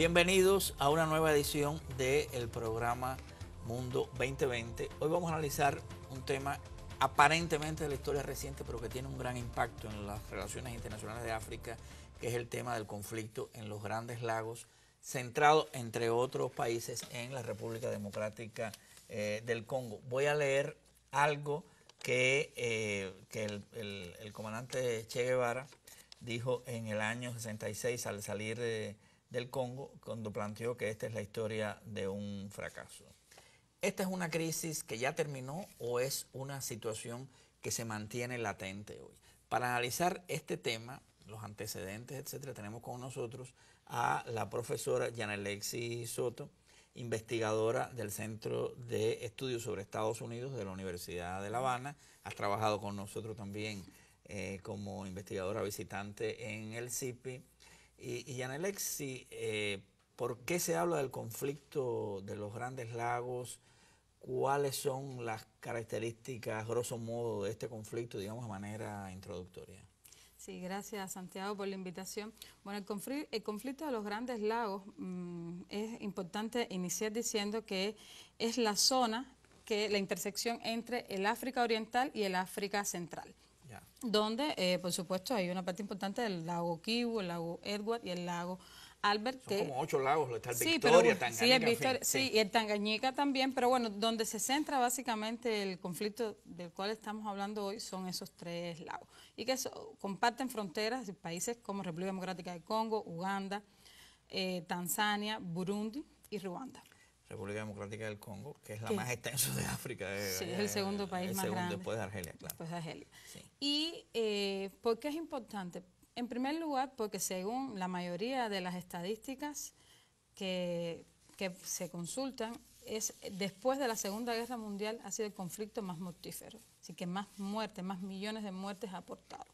Bienvenidos a una nueva edición del programa Mundo 2020. Hoy vamos a analizar un tema aparentemente de la historia reciente, pero que tiene un gran impacto en las relaciones internacionales de África, que es el tema del conflicto en los grandes lagos, centrado, entre otros países, en la República Democrática eh, del Congo. Voy a leer algo que, eh, el, comandante Che Guevara dijo en el año 66 al salir... de del Congo cuando planteó que esta es la historia de un fracaso. ¿Esta es una crisis que ya terminó o es una situación que se mantiene latente hoy? Para analizar este tema, los antecedentes, etcétera, tenemos con nosotros a la profesora Yanalexi Soto, investigadora del Centro de Estudios sobre Estados Unidos de la Universidad de La Habana. Ha trabajado con nosotros también eh, como investigadora visitante en el CIPI y, y eh, ¿por qué se habla del conflicto de los grandes lagos? ¿Cuáles son las características, grosso modo, de este conflicto, digamos, de manera introductoria? Sí, gracias Santiago por la invitación. Bueno, el, conflicto, de los grandes lagos mm, es importante iniciar diciendo que es la zona que la intersección entre el África Oriental y el África Central donde, eh, por supuesto, hay una parte importante del lago Kivu, el lago Edward y el lago Albert. Son como ocho lagos, está el sí, Victoria, Sí, el Victor, sí, y el Tanganyika también, pero bueno, donde se centra básicamente el conflicto del cual estamos hablando hoy son esos tres lagos. Y que comparten fronteras de países como República Democrática del Congo, Uganda, eh, Tanzania, Burundi y Ruanda. República Democrática del Congo, que es la más extensa de África. Eh, sí, es el eh, segundo país más grande. Después de Argelia, claro. Después de Argelia. ¿Y eh, por qué es importante? En primer lugar, porque según la mayoría de las estadísticas que, se consultan, es después de la Segunda Guerra Mundial ha sido el conflicto más mortífero, así que más muertes, más millones de muertes ha aportado.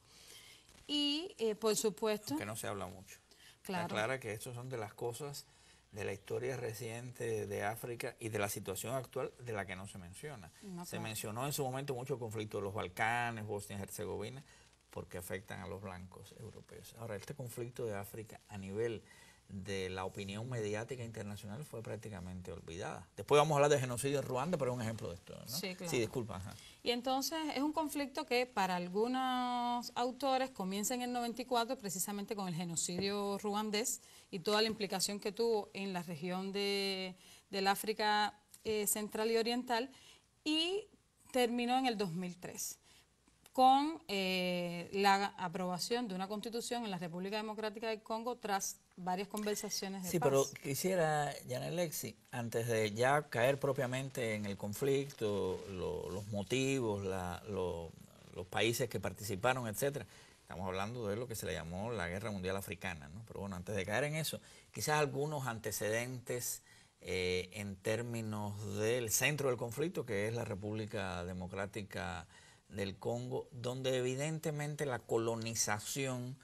Y eh, por supuesto... Que no se habla mucho. Claro. clara que estos son de las cosas de la historia reciente de África y de la situación actual de la que no se menciona. se mencionó en su momento mucho conflicto de los Balcanes, Bosnia y Herzegovina, porque afectan a los blancos europeos. Ahora, este conflicto de África a nivel de la opinión mediática internacional fue prácticamente olvidada. Después vamos a hablar del genocidio en Ruanda, pero es un ejemplo de esto. ¿no? Sí, claro. disculpa. Y entonces es un conflicto que para algunos autores comienza en el 94 precisamente con el genocidio ruandés y toda la implicación que tuvo en la región de, del África eh, Central y Oriental y terminó en el 2003 con eh, la aprobación de una constitución en la República Democrática del Congo tras varias conversaciones de Sí, pero quisiera, ya Lexi, antes de ya caer propiamente en el conflicto, los motivos, los países que participaron, etcétera. Estamos hablando de lo que se le llamó la Guerra Mundial Africana, Pero bueno, antes de caer en eso, quizás algunos antecedentes eh, en términos del centro del conflicto, que es la República Democrática del Congo, donde evidentemente la colonización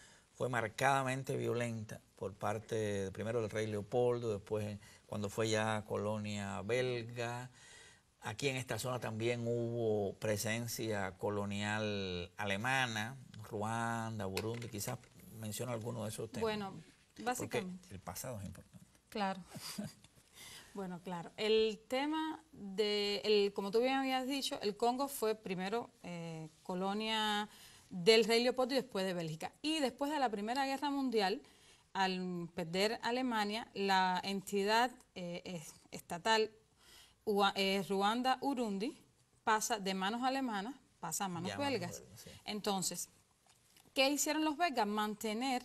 fue marcadamente violenta por parte primero del rey Leopoldo, después eh, cuando fue ya colonia belga. Aquí en esta zona también hubo presencia colonial alemana, Ruanda, Burundi, quizás menciona alguno de esos temas. Bueno, básicamente. el pasado es importante. Claro. bueno, claro. El tema de, el, como tú bien habías dicho, el Congo fue primero eh, colonia del rey Leopoldo y después de Bélgica. Y después de la Primera Guerra Mundial, al perder Alemania, la entidad eh, estatal Ruanda-Urundi pasa de manos alemanas, pasa a manos belgas. Entonces, ¿qué hicieron los belgas? Mantener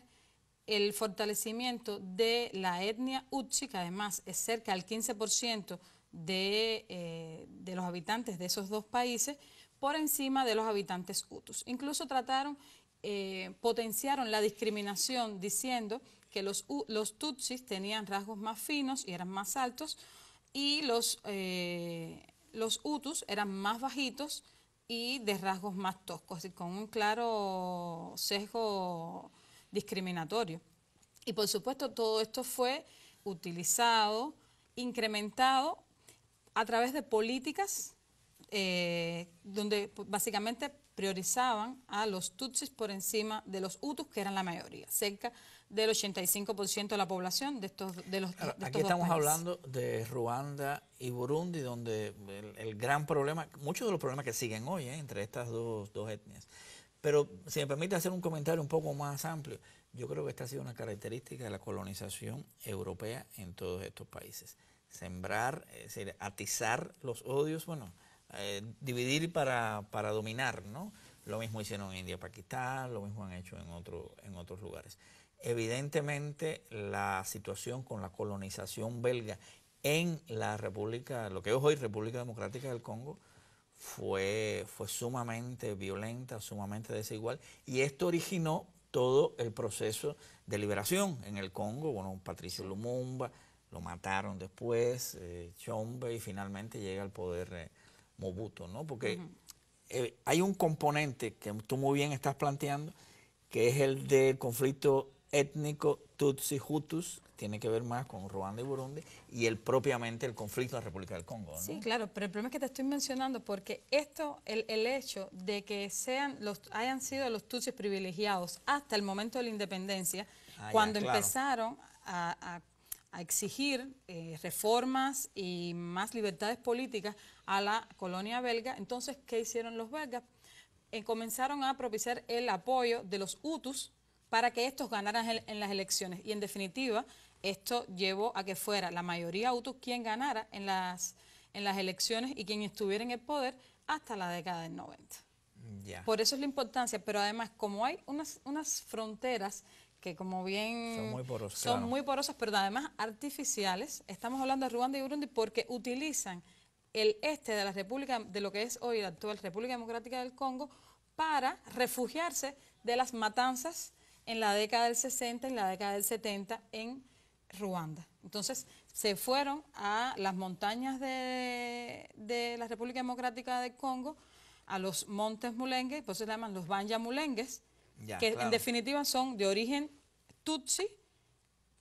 el fortalecimiento de la etnia Utsi, que además es cerca del 15% de, eh, de los habitantes de esos dos países, por encima de los habitantes hutus. Incluso trataron, eh, potenciaron la discriminación diciendo que los, tutsis tenían rasgos más finos y eran más altos y los, eh, los hutus eran más bajitos y de rasgos más toscos, con un claro sesgo discriminatorio. Y por supuesto todo esto fue utilizado, incrementado a través de políticas eh, donde pues, básicamente priorizaban a los tutsis por encima de los hutus, que eran la mayoría, cerca del 85% de la población de estos de los Aquí estamos hablando de Ruanda y Burundi, donde el, gran problema, muchos de los problemas que siguen hoy eh, entre estas dos, dos etnias. Pero si me permite hacer un comentario un poco más amplio, yo creo que esta ha sido una característica de la colonización europea en todos estos países. Sembrar, es decir, atizar los odios, bueno, eh, dividir para, dominar, ¿no? Lo mismo hicieron en India, Pakistán, lo mismo han hecho en, en otros lugares. Evidentemente, la situación con la colonización belga en la República, lo que es hoy República Democrática del Congo, fue, fue sumamente violenta, sumamente desigual, y esto originó todo el proceso de liberación en el Congo, bueno, Patricio Lumumba, lo mataron después, eh, Chombe, y finalmente llega al poder. Eh, Mobuto, ¿no? Porque eh, hay un componente que tú muy bien estás planteando, que es el del conflicto étnico Tutsi-Hutus, tiene que ver más con Ruanda y Burundi, y el propiamente el conflicto de la República del Congo. Sí, claro, pero el problema es que te estoy mencionando porque esto, el, hecho de que sean los, hayan sido los Tutsis privilegiados hasta el momento de la independencia, ah, cuando empezaron a, exigir eh, reformas y más libertades políticas, a la colonia belga. Entonces, ¿qué hicieron los belgas? Eh, comenzaron a propiciar el apoyo de los utus para que estos ganaran en las elecciones. Y en definitiva, esto llevó a que fuera la mayoría utus quien ganara en las, en las elecciones y quien estuviera en el poder hasta la década del 90. Por eso es la importancia, pero además como hay unas, unas fronteras que como bien son muy porosas, son muy porosas pero además artificiales, estamos hablando de Ruanda y Burundi porque utilizan el este de la República, de lo que es hoy la actual República Democrática del Congo, para refugiarse de las matanzas en la década del 60 en la década del 70 en Ruanda. Entonces se fueron a las montañas de, la República Democrática del Congo, a los montes mulengues, por eso se llaman los banja mulengues, que en definitiva son de origen tutsi,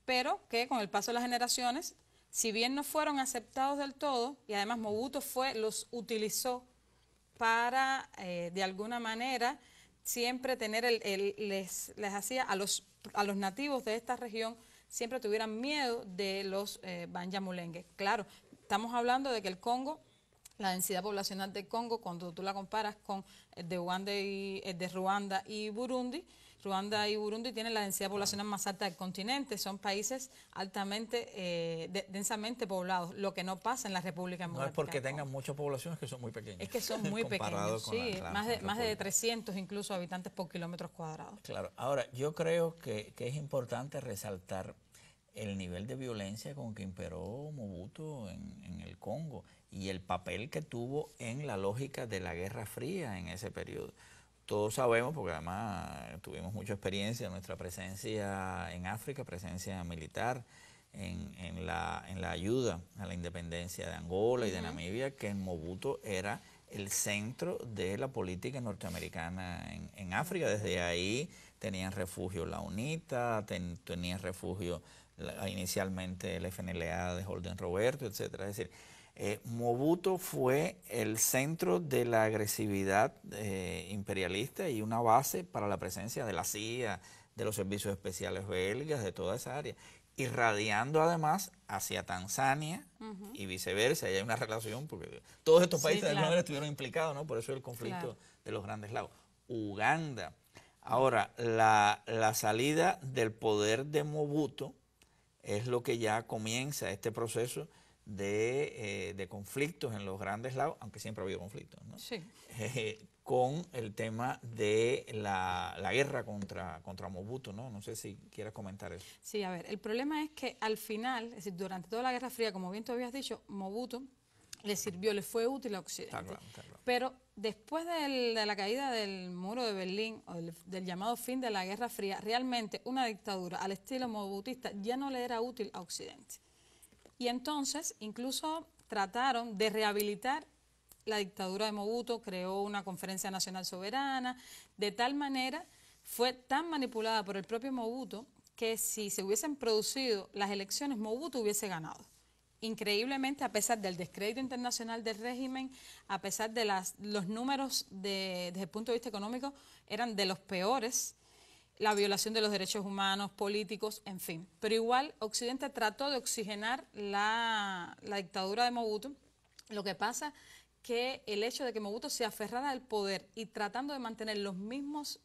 pero que con el paso de las generaciones si bien no fueron aceptados del todo, y además Mobutu fue, los utilizó para, eh, de alguna manera, siempre tener, el, les, les, hacía a los, a los nativos de esta región, siempre tuvieran miedo de los eh, Claro, estamos hablando de que el Congo la densidad poblacional del Congo, cuando tú la comparas con eh, de, el eh, de Ruanda y Burundi, Ruanda y Burundi tienen la densidad poblacional más alta del continente, son países altamente, eh, densamente poblados, lo que no pasa en la República Democrática. No es porque tengan muchas poblaciones que son muy pequeñas. Es que son muy pequeños, sí, más, de, más de 300 incluso habitantes por kilómetros cuadrados. Claro, ahora yo creo que, es importante resaltar el nivel de violencia con que imperó Mobutu en, en, el Congo y el papel que tuvo en la lógica de la Guerra Fría en ese periodo todos sabemos, porque además tuvimos mucha experiencia, nuestra presencia en África, presencia militar, en, en, la, en la, ayuda a la independencia de Angola y de Namibia, que en Mobuto era el centro de la política norteamericana en, África. Desde ahí tenían refugio la UNITA, tenían refugio inicialmente el FNLA de Holden Roberto, etcétera. Es decir, eh, Mobuto fue el centro de la agresividad eh, imperialista y una base para la presencia de la CIA, de los servicios especiales belgas, de toda esa área, irradiando además hacia Tanzania y viceversa. Y hay una relación porque todos estos países estuvieron implicados, ¿no? Por eso el conflicto de los grandes lagos. Uganda. Ahora, la, la salida del poder de Mobuto es lo que ya comienza este proceso eh, de, conflictos en los grandes lagos, aunque siempre ha habido conflictos, ¿no? sí. Eh, con el tema de la, guerra contra, contra Mobutu, ¿no? No sé si quieres comentar eso. Sí, a ver, el problema es que al final, es decir, durante toda la Guerra Fría, como bien tú habías dicho, Mobutu le sirvió, le fue útil a Occidente. Pero después de la caída del muro de Berlín o del llamado fin de la Guerra Fría, realmente una dictadura al estilo mobutista ya no le era útil a Occidente. Y entonces incluso trataron de rehabilitar la dictadura de Mobutu, creó una conferencia nacional soberana, de tal manera fue tan manipulada por el propio Mobuto que si se hubiesen producido las elecciones, Mobuto hubiese ganado. Increíblemente, a pesar del descrédito internacional del régimen, a pesar de las, los números de, desde el punto de vista económico, eran de los peores la violación de los derechos humanos, políticos, en fin. Pero igual Occidente trató de oxigenar la, dictadura de Mobutu. Lo que pasa que el hecho de que Mobutu se aferrara al poder y tratando de mantener los mismos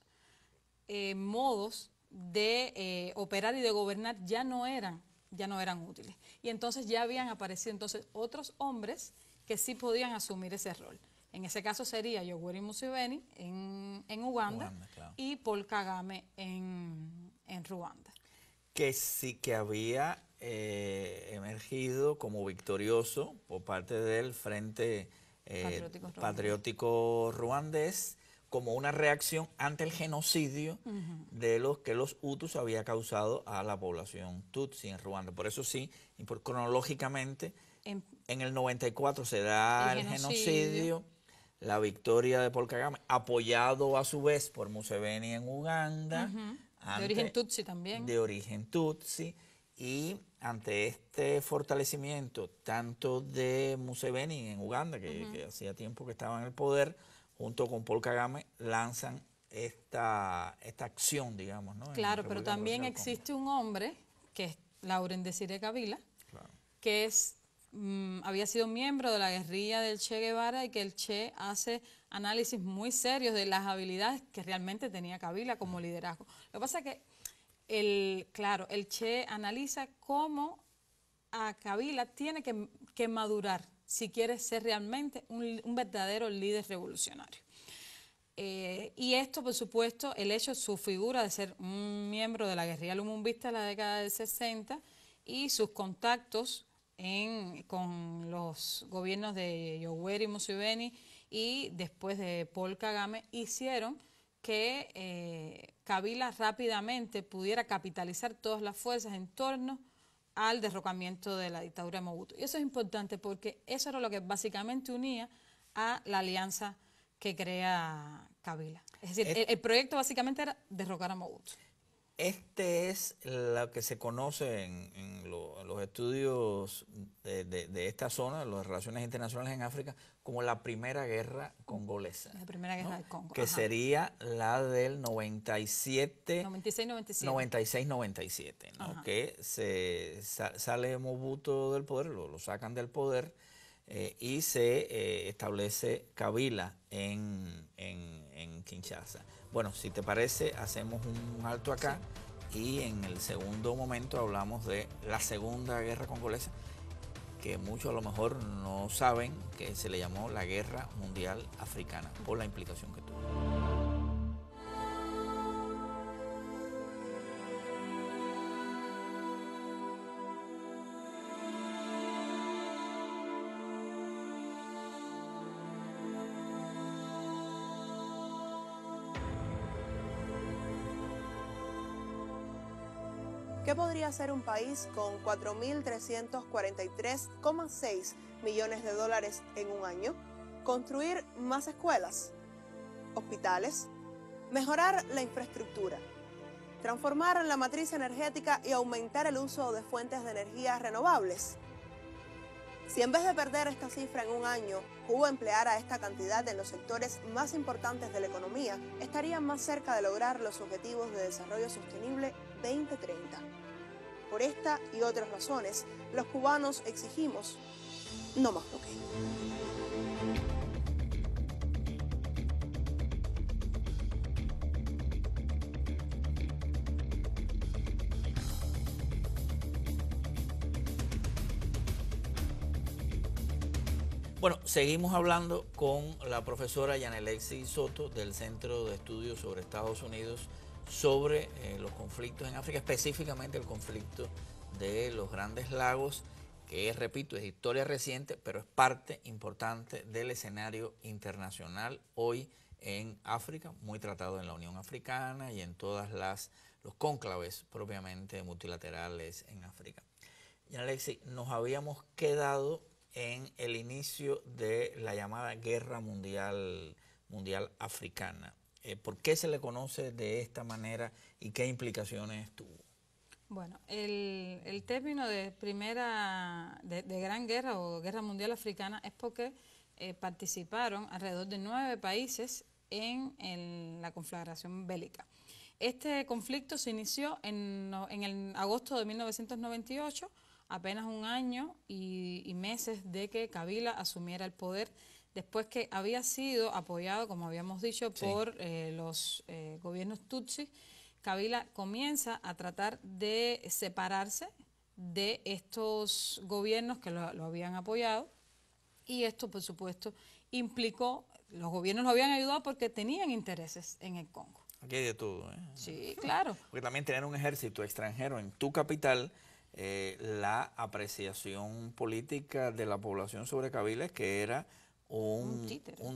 eh, modos de eh, operar y de gobernar ya no eran ya no eran útiles. Y entonces ya habían aparecido entonces otros hombres que sí podían asumir ese rol. En ese caso sería Yoweri Museveni en, Uganda, y Paul Kagame en, Ruanda. Que sí que había eh, emergido como victorioso por parte del Frente eh, Patriótico, Ruandés. como una reacción ante el genocidio de los que los hutus había causado a la población tutsi en Ruanda. Por eso sí, y por, cronológicamente, en, el 94 se da el, genocidio, la victoria de Paul Kagame, apoyado a su vez por Museveni en Uganda. de origen tutsi también. De origen tutsi. Y ante este fortalecimiento tanto de Museveni en Uganda, que, hacía tiempo que estaba en el poder, junto con Paul Kagame, lanzan esta, esta acción, digamos. ¿no? Claro, pero también existe un hombre, que es Lauren de Kabila, que es Mm, había sido miembro de la guerrilla del Che Guevara y que el Che hace análisis muy serios de las habilidades que realmente tenía Kabila como liderazgo. Lo que pasa es que, el, claro, el Che analiza cómo a Kabila tiene que, madurar si quiere ser realmente un, verdadero líder revolucionario. Eh, y esto, por supuesto, el hecho, su figura de ser un miembro de la guerrilla lumumbista en la década del 60 y sus contactos con los gobiernos de Yoweri Museveni y después de Paul Kagame hicieron que eh, Kabila rápidamente pudiera capitalizar todas las fuerzas en torno al derrocamiento de la dictadura de Mobutu. Y eso es importante porque eso era lo que básicamente unía a la alianza que crea Kabila. Es decir, eh, el, el proyecto básicamente era derrocar a Mobutu. Este es lo que se conoce en, los estudios de, esta zona, de las relaciones internacionales en África, como la primera guerra congolesa. La primera guerra Que sería la del 97. 96-97. que se, sale Mobutu del poder, lo, sacan del poder eh, y se eh, establece Kabila en Kinshasa. Bueno, si te parece, hacemos un alto acá y en el segundo momento hablamos de la Segunda Guerra Congolesa, que muchos a lo mejor no saben que se le llamó la Guerra Mundial Africana por la implicación que tuvo. ¿Qué podría ser un país con 4.343,6 millones de dólares en un año, construir más escuelas, hospitales, mejorar la infraestructura, transformar la matriz energética y aumentar el uso de fuentes de energías renovables. Si en vez de perder esta cifra en un año, Cuba empleara esta cantidad en los sectores más importantes de la economía, estaría más cerca de lograr los Objetivos de Desarrollo Sostenible 2030. Por esta y otras razones, los cubanos exigimos no más bloqueo. Bueno, seguimos hablando con la profesora Yanelexi Soto del Centro de Estudios sobre Estados Unidos sobre eh, los conflictos en África, específicamente el conflicto de los grandes lagos, que repito, es historia reciente, pero es parte importante del escenario internacional hoy en África, muy tratado en la Unión Africana y en todas las los cónclaves propiamente multilaterales en África. Y Alexis nos habíamos quedado en el inicio de la llamada Guerra Mundial, mundial Africana. Eh, ¿por qué se le conoce de esta manera y qué implicaciones tuvo? Bueno, el, término de primera, de, gran guerra o guerra mundial africana es porque eh, participaron alrededor de nueve países en, la conflagración bélica. Este conflicto se inició en, el agosto de 1998, apenas un año y, y meses de que Kabila asumiera el poder después que había sido apoyado, como habíamos dicho, por eh, los eh, gobiernos Tutsi, Kabila comienza a tratar de separarse de estos gobiernos que lo, habían apoyado y esto, por supuesto, implicó, los gobiernos lo habían ayudado porque tenían intereses en el Congo. Aquí hay de todo, ¿eh? Sí, claro. Porque también tener un ejército extranjero en tu capital, eh, la apreciación política de la población sobre Kabila es que era un,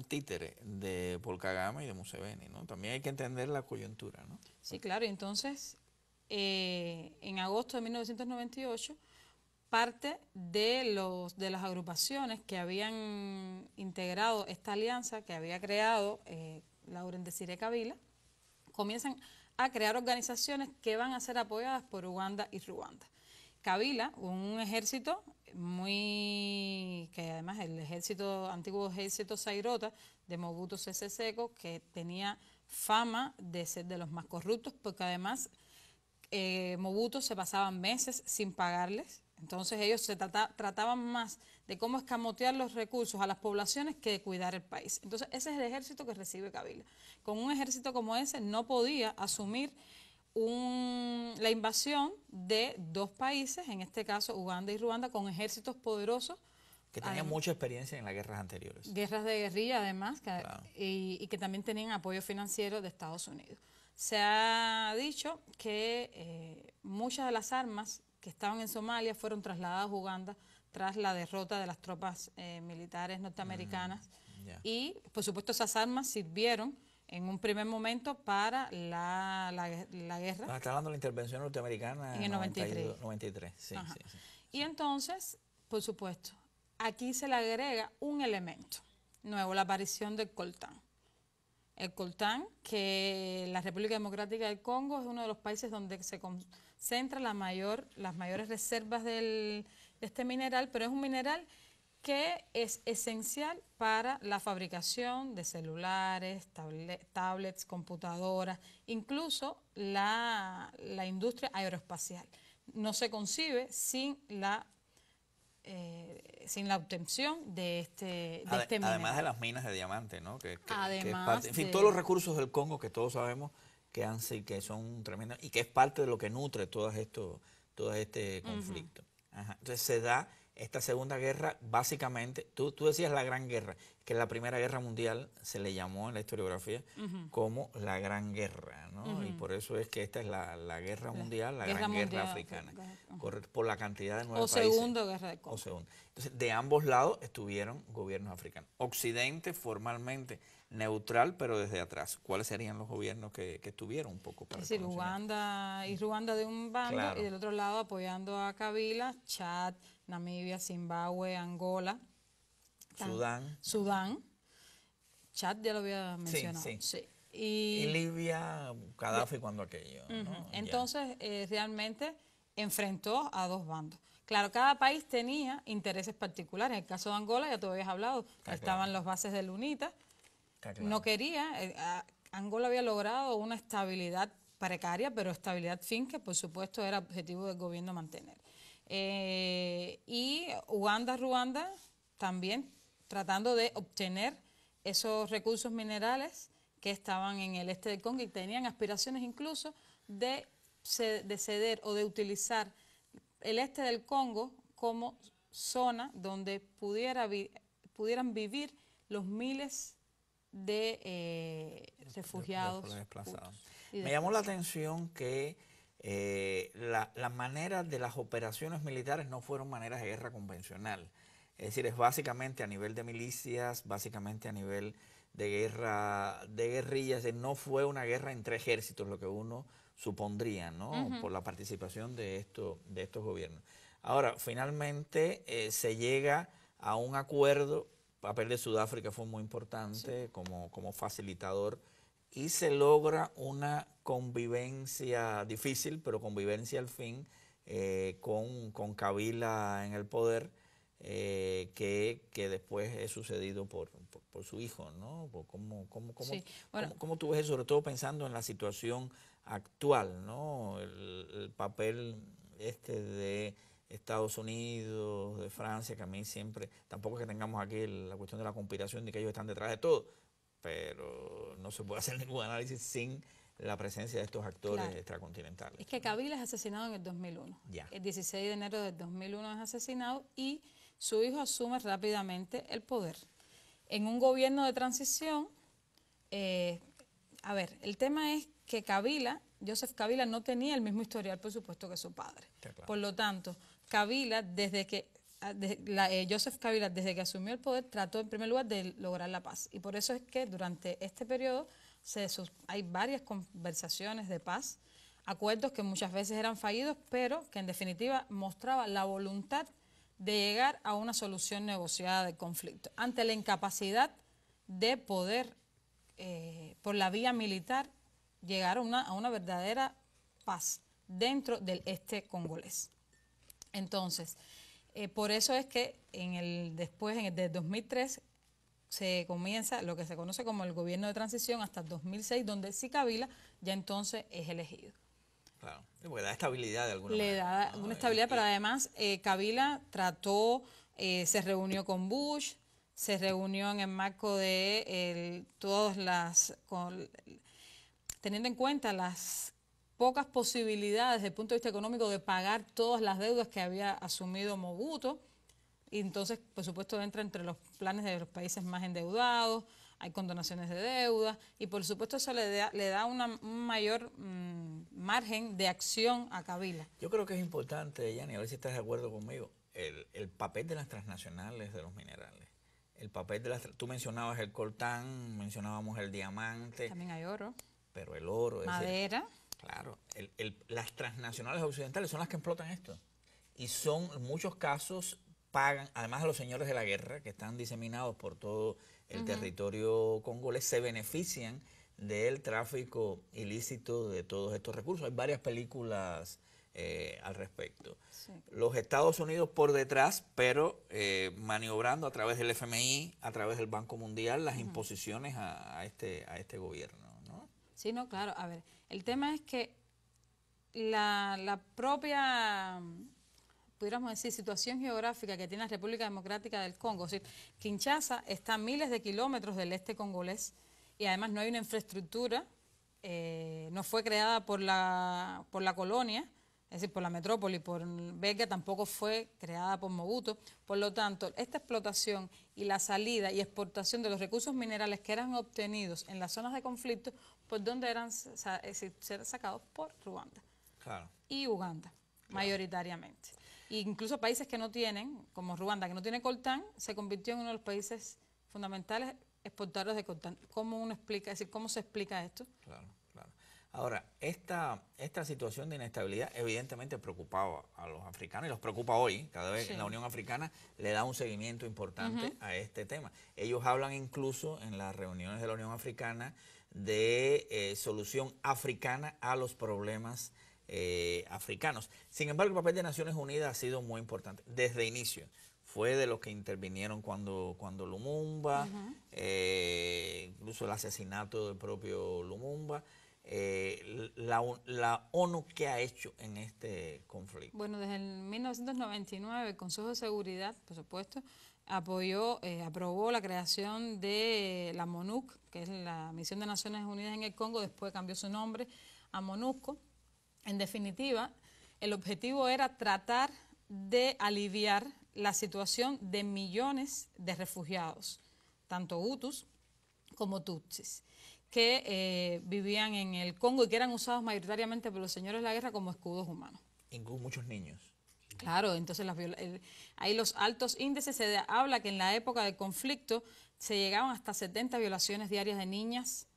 títere. de Polkagama y de Museveni. ¿no? También hay que entender la coyuntura. ¿no? Sí, claro. entonces, eh, en agosto de 1998, parte de, los, de las agrupaciones que habían integrado esta alianza que había creado eh, Lauren de Kabila comienzan a crear organizaciones que van a ser apoyadas por Uganda y Ruanda. Kabila, un ejército muy, que además el ejército, antiguo ejército Zairota de Mobutu Cese Seco, que tenía fama de ser de los más corruptos, porque además eh, Mobutu se pasaban meses sin pagarles. Entonces ellos se trataban más de cómo escamotear los recursos a las poblaciones que de cuidar el país. Entonces ese es el ejército que recibe Kabila. Con un ejército como ese no podía asumir la invasión de dos países, en este caso Uganda y Ruanda, con ejércitos poderosos. Que tenían mucha experiencia en las guerras anteriores. Guerras de guerrilla, además, y, que también tenían apoyo financiero de Estados Unidos. Se ha dicho que eh, muchas de las armas que estaban en Somalia fueron trasladadas a Uganda tras la derrota de las tropas eh, militares norteamericanas. Mm, y, por supuesto, esas armas sirvieron en un primer momento para la, guerra. estaba la intervención norteamericana en el 93. 93. Sí, y entonces, por supuesto, aquí se le agrega un elemento nuevo, la aparición del coltán. El coltán, que la República Democrática del Congo es uno de los países donde se concentra la mayor, las mayores reservas del, de este mineral, pero es un mineral que es esencial para la fabricación de celulares, tablets, computadoras, incluso la, la, industria aeroespacial. No se concibe sin la eh, sin la obtención de este, de este mineral. Además de las minas de diamante, ¿no? Que, además en fin, todos los recursos del Congo que todos sabemos que, han, que son tremendos y que es parte de lo que nutre todo esto, todo este conflicto. Entonces se da esta Segunda Guerra, básicamente, tú, tú decías la Gran Guerra, que la Primera Guerra Mundial se le llamó en la historiografía como la Gran Guerra, ¿no? Y por eso es que esta es la, Guerra Mundial, la, Gran Guerra, Africana, por la cantidad de nueve o Segundo Guerra de O segundo. Entonces, de ambos lados estuvieron gobiernos africanos. Occidente formalmente neutral, pero desde atrás. ¿Cuáles serían los gobiernos que, estuvieron un poco para Es decir, y Ruanda de un bando y del otro lado apoyando a Kabila, Chad, Namibia, Zimbabue, Angola, Sudán. Sudán. Chad ya lo había mencionado. Sí, sí. Y, Libia, Gaddafi cuando aquello. Entonces, eh, realmente enfrentó a dos bandos. Claro, cada país tenía intereses particulares. En el caso de Angola, ya tú habías hablado, estaban los bases de UNITA, no quería. Eh, Angola había logrado una estabilidad precaria, pero estabilidad fin que por supuesto era objetivo del gobierno mantener. Eh, y Uganda, Ruanda también tratando de obtener esos recursos minerales que estaban en el este del Congo y tenían aspiraciones incluso de, ceder o de utilizar el este del Congo como zona donde pudiera pudieran vivir los miles de eh, refugiados. desplazados. Me llamó la atención que las eh, la maneras de las operaciones militares no fueron maneras de guerra convencional. Es decir, es básicamente a nivel de milicias, básicamente a nivel de guerra, de guerrillas, no fue una guerra entre ejércitos, lo que uno supondría, ¿no? Por la participación de, de estos gobiernos. Ahora, finalmente eh, se llega a un acuerdo papel de Sudáfrica fue muy importante como, como facilitador y se logra una convivencia difícil, pero convivencia al fin, eh, con, con Kabila en el poder, eh, que, después es sucedido por, por, su hijo, ¿no? ¿Cómo, cómo, cómo, tú ves eso? Sobre todo pensando en la situación actual, ¿no? el papel este de Estados Unidos, de Francia, que a mí siempre, tampoco es que tengamos aquí la cuestión de la conspiración de que ellos están detrás de todo, pero no se puede hacer ningún análisis sin la presencia de estos actores extracontinentales. Es que Kabila es asesinado en el 2001. Ya. El 16 de enero del 2001 es asesinado y su hijo asume rápidamente el poder. En un gobierno de transición, eh, a ver, el tema es que Kabila, Joseph Kabila, no tenía el mismo historial, por supuesto, que su padre. Por lo tanto, Kabila, desde que ah, eh, Joseph Kabila, desde que asumió el poder, trató en primer lugar de lograr la paz. Y por eso es que durante este periodo hay varias conversaciones de paz, acuerdos que muchas veces eran fallidos, pero que en definitiva mostraban la voluntad de llegar a una solución negociada del conflicto. Ante la incapacidad de poder, eh, por la vía militar, llegar a una, a una verdadera paz dentro del este congolés. Entonces, eh, por eso es que en el, después, en el, de 2003, se comienza lo que se conoce como el gobierno de transición hasta 2006, donde sí Kabila ya entonces es elegido. Claro, le da estabilidad de alguna manera. Le da una eh, estabilidad, pero además eh, Kabila trató, eh, se reunió con Bush, se reunió en el marco de el, todas las... teniendo en cuenta las pocas posibilidades desde el punto de vista económico de pagar todas las deudas que había asumido Mobuto. Y entonces, por supuesto, entra entre los planes de los países más endeudados, hay condonaciones de deuda, y por supuesto eso le da, una, un mayor mm, margen de acción a Kabila. Yo creo que es importante, Yanni, a ver si estás de acuerdo conmigo, el, papel de las transnacionales de los minerales el papel de las... Tú mencionabas el coltán, mencionábamos el diamante. También hay oro. Pero el oro... Es Madera. Claro, el, las transnacionales occidentales son las que explotan esto. Y son, muchos casos, pagan, además de los señores de la guerra, que están diseminados por todo el territorio congolés, se benefician del tráfico ilícito de todos estos recursos. Hay varias películas eh, al respecto. Los Estados Unidos por detrás, pero eh, maniobrando a través del FMI, a través del Banco Mundial, las imposiciones a, este, a este gobierno. ¿no? Sí, no, claro. A ver, el tema es que la, propia, pudiéramos decir, situación geográfica que tiene la República Democrática del Congo, es decir, Kinshasa está a miles de kilómetros del este congolés y además no hay una infraestructura, eh, no fue creada por la, por la colonia, es decir, por la metrópoli, por Belga, tampoco fue creada por Mobuto. Por lo tanto, esta explotación y la salida y exportación de los recursos minerales que eran obtenidos en las zonas de conflicto por pues, dónde eran eh, ser sacados por Ruanda y Uganda, mayoritariamente. E incluso países que no tienen, como Ruanda, que no tiene coltán, se convirtió en uno de los países fundamentales exportadores de coltán. ¿Cómo uno explica, decir, cómo se explica esto? Ahora, esta, esta situación de inestabilidad evidentemente preocupaba a los africanos y los preocupa hoy. Cada vez que la Unión Africana le da un seguimiento importante a este tema. Ellos hablan incluso en las reuniones de la Unión Africana de eh, solución africana a los problemas eh, africanos. Sin embargo, el papel de Naciones Unidas ha sido muy importante desde inicio. Fue de los que intervinieron cuando, cuando Lumumba, eh, incluso el asesinato del propio Lumumba. la, ONU que ha hecho en este conflicto? Bueno, desde el 1999, el Consejo de Seguridad, por supuesto, apoyó, eh, aprobó la creación de la MONUC, que es la Misión de Naciones Unidas en el Congo, después cambió su nombre a MONUSCO. En definitiva, el objetivo era tratar de aliviar la situación de millones de refugiados, tanto hutus como tutsis, que eh, vivían en el Congo y que eran usados mayoritariamente por los señores de la guerra como escudos humanos. Incluso muchos niños. Claro, entonces las eh, ahí los altos índices se habla que en la época del conflicto se llegaban hasta 70 violaciones diarias de niñas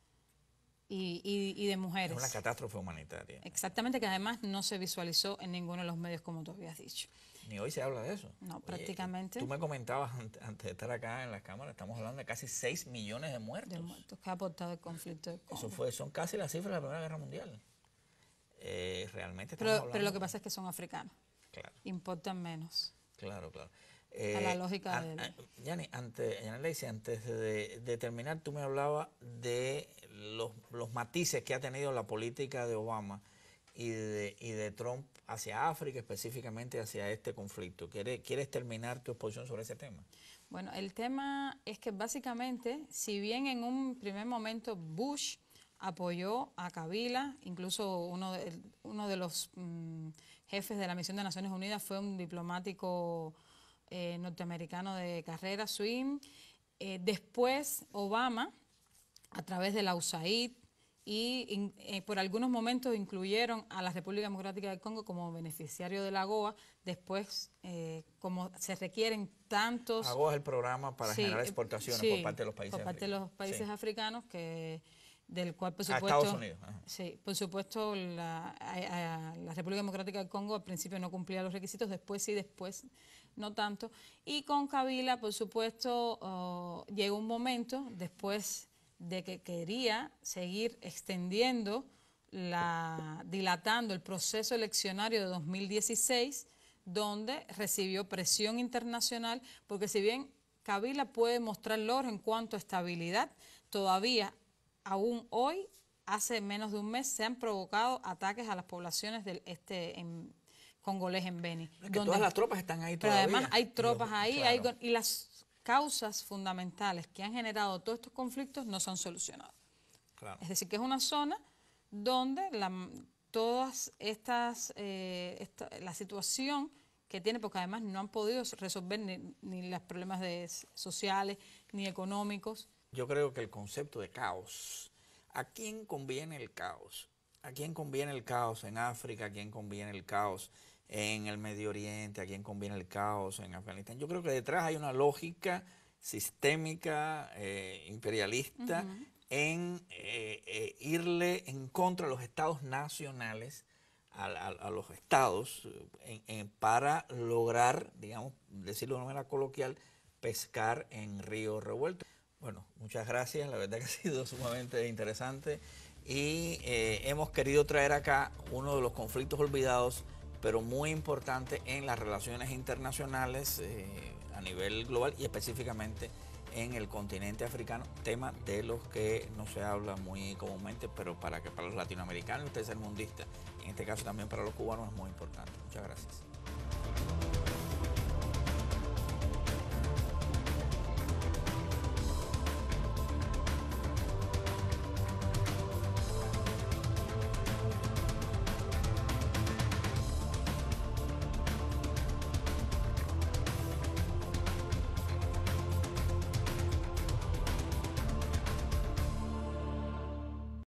y, de mujeres. Es una catástrofe humanitaria. Exactamente, que además no se visualizó en ninguno de los medios como tú habías dicho. Ni hoy se habla de eso. No, prácticamente. Tú me comentabas antes, de estar acá en las cámaras, estamos hablando de casi 6 millones de muertos. De muertos que ha aportado el conflicto. eso fue, son casi las cifras de la Primera Guerra Mundial. Eh, realmente pero lo que pasa es que son africanos. Importan menos. Claro, claro. a la eh, lógica de él. antes, antes de, terminar, tú me hablabas de los, matices que ha tenido la política de Obama y de, y de Trump hacia África, específicamente hacia este conflicto. ¿Quieres, ¿Quieres terminar tu exposición sobre ese tema? Bueno, el tema es que básicamente, si bien en un primer momento Bush apoyó a Kabila, incluso uno de, uno de los mm, jefes de la misión de Naciones Unidas, fue un diplomático eh, norteamericano de carrera, SWIM. Eh, después, Obama, a través de la USAID, y eh, por algunos momentos incluyeron a la República Democrática del Congo como beneficiario de la GOA, después como se requieren tantos... La GOA es el programa para generar exportaciones por parte de los países, africanos. por parte De los países africanos que del cual, por supuesto, Sí, por supuesto, la, República Democrática del Congo al principio no cumplía los requisitos, después sí, después no tanto. Y con Kabila, por supuesto, oh, llegó un momento después de que quería seguir extendiendo, la, dilatando el proceso eleccionario de 2016, donde recibió presión internacional, porque si bien Kabila puede mostrar logros en cuanto a estabilidad, todavía aún hoy, hace menos de un mes, se han provocado ataques a las poblaciones del este en, congolés en Beni. todas las tropas están ahí todavía. Pero además hay tropas ahí y las causas fundamentales que han generado todos estos conflictos no se han solucionado. Es decir, que es una zona donde la, todas estas, eh, la situación que tiene, porque además no han podido resolver ni, los problemas sociales ni económicos, yo creo que el concepto de caos. ¿A quién conviene el caos? ¿A quién conviene el caos en África? ¿A quién conviene el caos en el Medio Oriente? ¿A quién conviene el caos en Afganistán? Yo creo que detrás hay una lógica sistémica, eh, imperialista, en eh, eh, irle en contra a los estados nacionales, a, los estados, eh, para lograr, digamos, decirlo de una manera coloquial, pescar en río revuelto. Bueno, muchas gracias, la verdad que ha sido sumamente interesante y eh, hemos querido traer acá uno de los conflictos olvidados, pero muy importante en las relaciones internacionales eh, a nivel global y específicamente en el continente africano, tema de los que no se habla muy comúnmente, pero para que para los latinoamericanos usted ustedes el mundista, en este caso también para los cubanos es muy importante. Muchas gracias.